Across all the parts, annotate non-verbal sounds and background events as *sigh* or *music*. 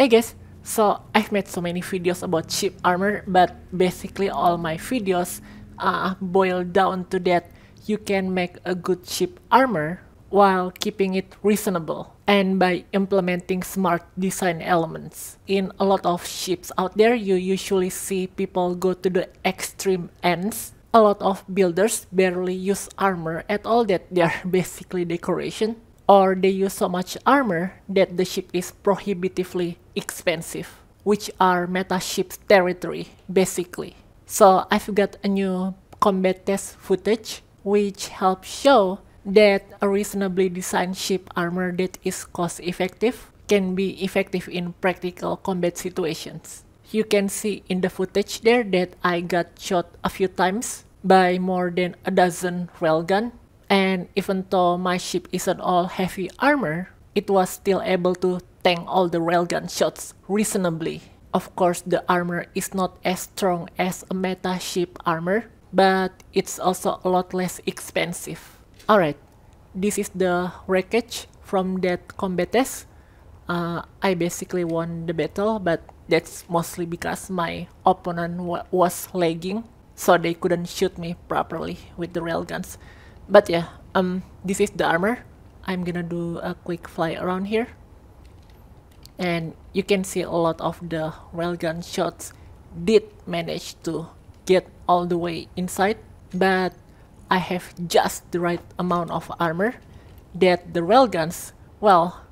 Hey guys, so I've made so many videos about cheap armor, but basically all my videos uh, boil down to that you can make a good cheap armor while keeping it reasonable and by implementing smart design elements. In a lot of ships out there, you usually see people go to the extreme ends. A lot of builders barely use armor at all that they are *laughs* basically decoration or they use so much armor that the ship is prohibitively expensive, which are meta ship territory, basically. So I've got a new combat test footage, which helps show that a reasonably designed ship armor that is cost-effective can be effective in practical combat situations. You can see in the footage there that I got shot a few times by more than a dozen railgun and even though my ship isn't all heavy armor, it was still able to tank all the railgun shots reasonably. Of course, the armor is not as strong as a meta ship armor, but it's also a lot less expensive. Alright, this is the wreckage from that combat test. Uh, I basically won the battle, but that's mostly because my opponent wa was lagging, so they couldn't shoot me properly with the railguns but yeah um this is the armor i'm gonna do a quick fly around here and you can see a lot of the railgun shots did manage to get all the way inside but i have just the right amount of armor that the railguns well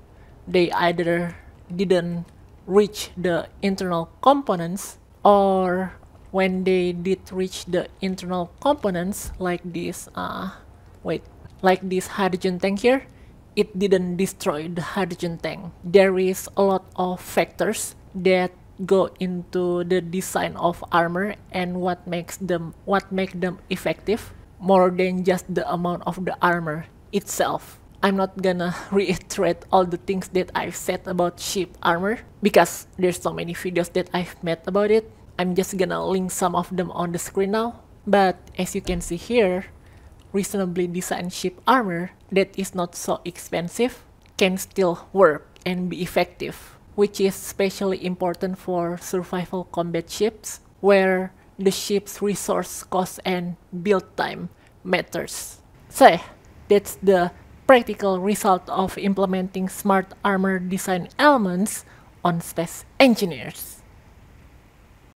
they either didn't reach the internal components or when they did reach the internal components like this uh, Wait, like this hydrogen tank here, it didn't destroy the hydrogen tank. There is a lot of factors that go into the design of armor and what makes them what make them effective more than just the amount of the armor itself. I'm not gonna *laughs* reiterate all the things that I've said about ship armor because there's so many videos that I've made about it. I'm just gonna link some of them on the screen now. But as you can see here, reasonably designed ship armor that is not so expensive can still work and be effective, which is especially important for survival combat ships where the ship's resource cost and build time matters. So, that's the practical result of implementing smart armor design elements on space engineers.